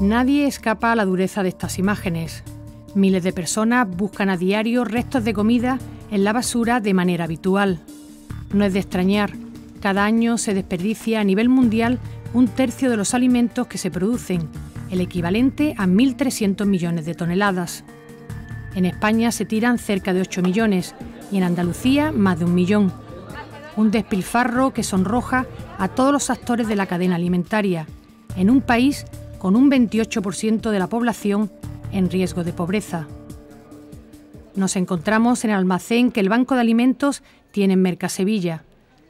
Nadie escapa a la dureza de estas imágenes. Miles de personas buscan a diario restos de comida en la basura de manera habitual. No es de extrañar, cada año se desperdicia a nivel mundial un tercio de los alimentos que se producen, el equivalente a 1.300 millones de toneladas. En España se tiran cerca de 8 millones y en Andalucía más de un millón. Un despilfarro que sonroja a todos los actores de la cadena alimentaria, en un país con un 28% de la población en riesgo de pobreza. Nos encontramos en el almacén que el Banco de Alimentos tiene en Mercasevilla.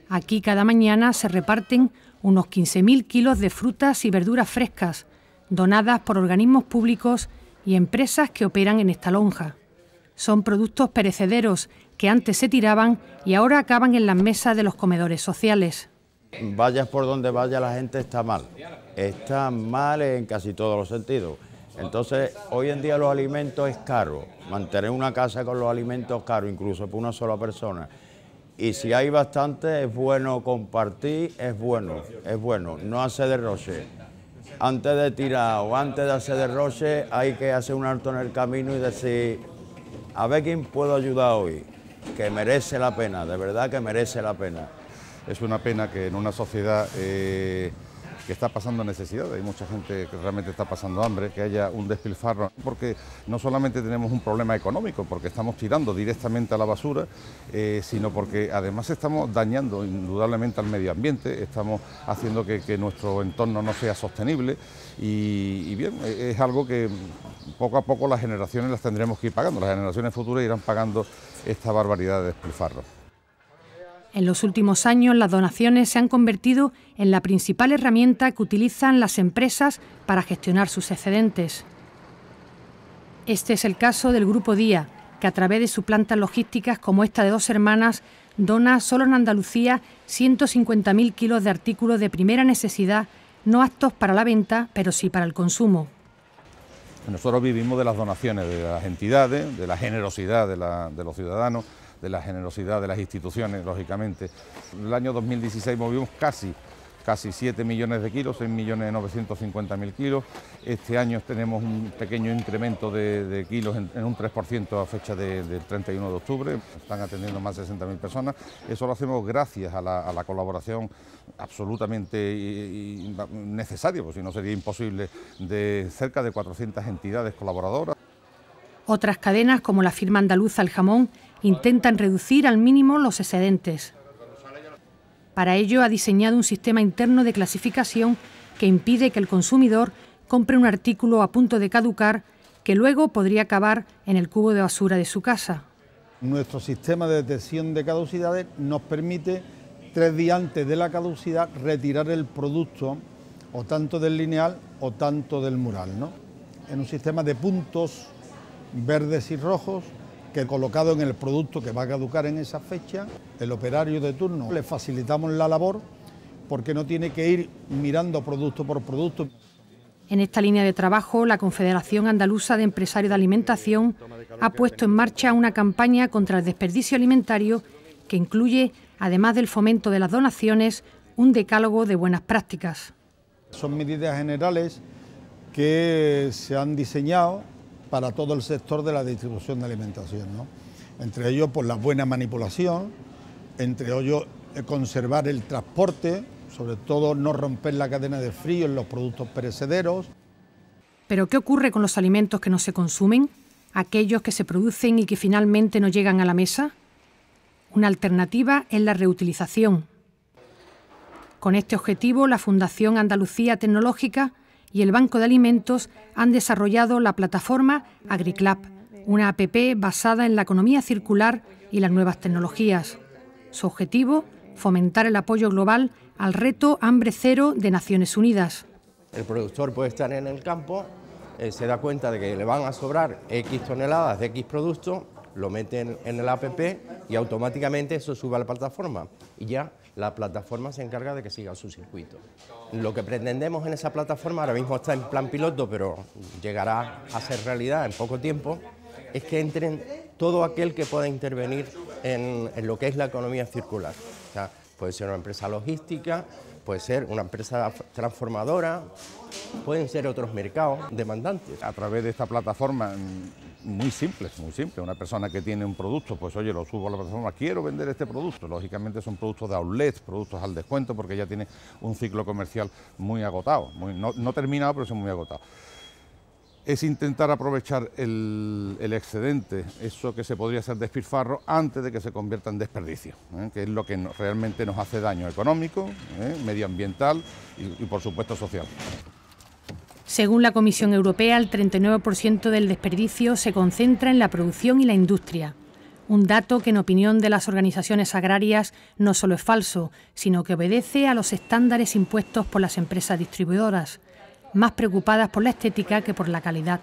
Aquí cada mañana se reparten unos 15.000 kilos de frutas y verduras frescas, donadas por organismos públicos y empresas que operan en esta lonja. Son productos perecederos que antes se tiraban y ahora acaban en las mesas de los comedores sociales. Vayas por donde vaya la gente está mal, está mal en casi todos los sentidos. Entonces, hoy en día los alimentos es caro, mantener una casa con los alimentos caros, caro, incluso para una sola persona. Y si hay bastante, es bueno compartir, es bueno, es bueno, no hace derroche. Antes de tirar o antes de hacer derroche, hay que hacer un alto en el camino y decir, a ver quién puedo ayudar hoy, que merece la pena, de verdad que merece la pena. Es una pena que en una sociedad eh, que está pasando necesidad, hay mucha gente que realmente está pasando hambre, que haya un despilfarro, porque no solamente tenemos un problema económico, porque estamos tirando directamente a la basura, eh, sino porque además estamos dañando indudablemente al medio ambiente, estamos haciendo que, nuestro entorno no sea sostenible y, y, bien, e, es algo que poco a poco las generaciones las tendremos que ir pagando, las generaciones futuras irán pagando esta barbaridad de despilfarro. En los últimos años, las donaciones se han convertido en la principal herramienta que utilizan las empresas para gestionar sus excedentes. Este es el caso del Grupo Día, que a través de sus plantas logísticas como esta de dos hermanas, dona solo en Andalucía 150.000 kilos de artículos de primera necesidad, no aptos para la venta, pero sí para el consumo. Nosotros vivimos de las donaciones de las entidades, de la generosidad de, los ciudadanos, de la generosidad de las instituciones, lógicamente. En el año 2016 movimos casi casi 7 millones de kilos, 6 millones 950 mil kilos. Este año tenemos un pequeño incremento de, kilos en, un 3% a fecha del 31 de octubre. Están atendiendo más de 60.000 personas. Eso lo hacemos gracias a la, colaboración absolutamente necesaria, porque si no sería imposible, de cerca de 400 entidades colaboradoras. Otras cadenas, como la firma andaluza El Jamón, intentan reducir al mínimo los excedentes. Para ello ha diseñado un sistema interno de clasificación que impide que el consumidor compre un artículo a punto de caducar que luego podría acabar en el cubo de basura de su casa. Nuestro sistema de detección de caducidades nos permite tres días antes de la caducidad retirar el producto o tanto del lineal o tanto del mural. ¿no? En un sistema de puntos verdes y rojos que colocado en el producto que va a caducar en esa fecha, el operario de turno le facilitamos la labor porque no tiene que ir mirando producto por producto. En esta línea de trabajo, la Confederación Andaluza de Empresarios de Alimentación ha puesto en marcha una campaña contra el desperdicio alimentario que incluye, además del fomento de las donaciones, un decálogo de buenas prácticas. Son medidas generales que se han diseñado para todo el sector de la distribución de alimentación. Entre ellos, por pues, la buena manipulación, entre ellos, eh, conservar el transporte, sobre todo no romper la cadena de frío en los productos perecederos. Pero, ¿qué ocurre con los alimentos que no se consumen? ¿Aquellos que se producen y que finalmente no llegan a la mesa? Una alternativa es la reutilización. Con este objetivo, la Fundación Andalucía Tecnológica y el Banco de Alimentos han desarrollado la plataforma AgriClub, una app basada en la economía circular y las nuevas tecnologías. Su objetivo, fomentar el apoyo global al reto hambre cero de Naciones Unidas. El productor puede estar en el campo, eh, se da cuenta de que le van a sobrar X toneladas de X producto lo meten en el app y automáticamente eso sube a la plataforma y ya la plataforma se encarga de que siga su circuito. Lo que pretendemos en esa plataforma, ahora mismo está en plan piloto, pero llegará a ser realidad en poco tiempo, es que entren todo aquel que pueda intervenir en, lo que es la economía circular. O sea, puede ser una empresa logística, puede ser una empresa transformadora, pueden ser otros mercados demandantes. A través de esta plataforma muy simples, muy simple, Una persona que tiene un producto, pues oye, lo subo a la plataforma, quiero vender este producto. Lógicamente son productos de outlet, productos al descuento, porque ya tiene un ciclo comercial muy agotado, no, terminado, pero es muy agotado... Es intentar aprovechar el, excedente, eso que se podría hacer despilfarro, antes de que se convierta en desperdicio, ¿eh? que es lo que realmente nos hace daño económico, ¿eh? medioambiental y por supuesto social. Según la Comisión Europea, el 39% del desperdicio se concentra en la producción y la industria. Un dato que, en opinión de las organizaciones agrarias, no solo es falso, sino que obedece a los estándares impuestos por las empresas distribuidoras, más preocupadas por la estética que por la calidad.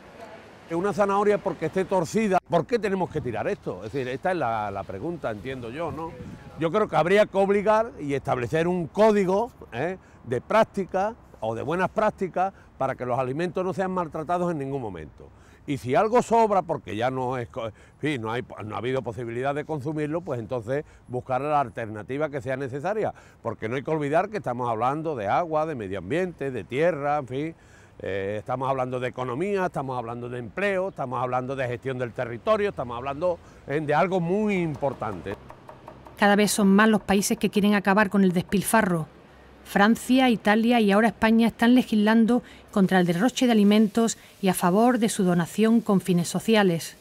Es Una zanahoria porque esté torcida, ¿por qué tenemos que tirar esto? Es decir, esta es la, pregunta, entiendo yo, ¿no? Yo creo que habría que obligar y establecer un código ¿eh? de práctica o de buenas prácticas para que los alimentos no sean maltratados en ningún momento. Y si algo sobra, porque ya no, es, no, ha habido posibilidad de consumirlo, pues entonces buscar la alternativa que sea necesaria, porque no hay que olvidar que estamos hablando de agua, de medio ambiente, de tierra, en fin. Eh, estamos hablando de economía, estamos hablando de empleo, estamos hablando de gestión del territorio, estamos hablando de algo muy importante. Cada vez son más los países que quieren acabar con el despilfarro Francia, Italia y ahora España están legislando contra el derroche de alimentos y a favor de su donación con fines sociales.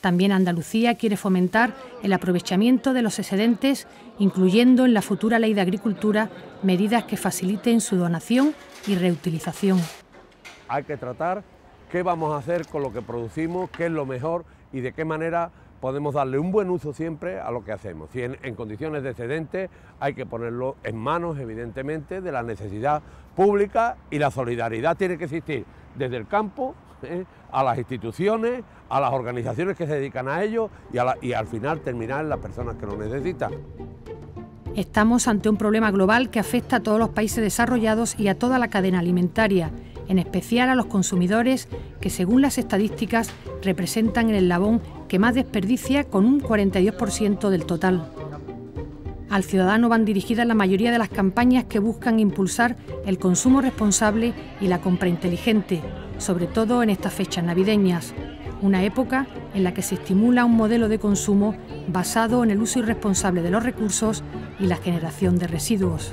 También Andalucía quiere fomentar el aprovechamiento de los excedentes, incluyendo en la futura ley de agricultura medidas que faciliten su donación y reutilización. Hay que tratar qué vamos a hacer con lo que producimos, qué es lo mejor y de qué manera podemos darle un buen uso siempre a lo que hacemos. Si en, condiciones de excedente hay que ponerlo en manos, evidentemente, de la necesidad pública y la solidaridad tiene que existir desde el campo ¿eh? a las instituciones, a las organizaciones que se dedican a ello y, y al final terminar en las personas que lo necesitan. Estamos ante un problema global que afecta a todos los países desarrollados y a toda la cadena alimentaria, en especial a los consumidores que según las estadísticas representan el labón que más desperdicia con un 42% del total. Al ciudadano van dirigidas la mayoría de las campañas que buscan impulsar el consumo responsable y la compra inteligente, sobre todo en estas fechas navideñas, una época en la que se estimula un modelo de consumo basado en el uso irresponsable de los recursos y la generación de residuos.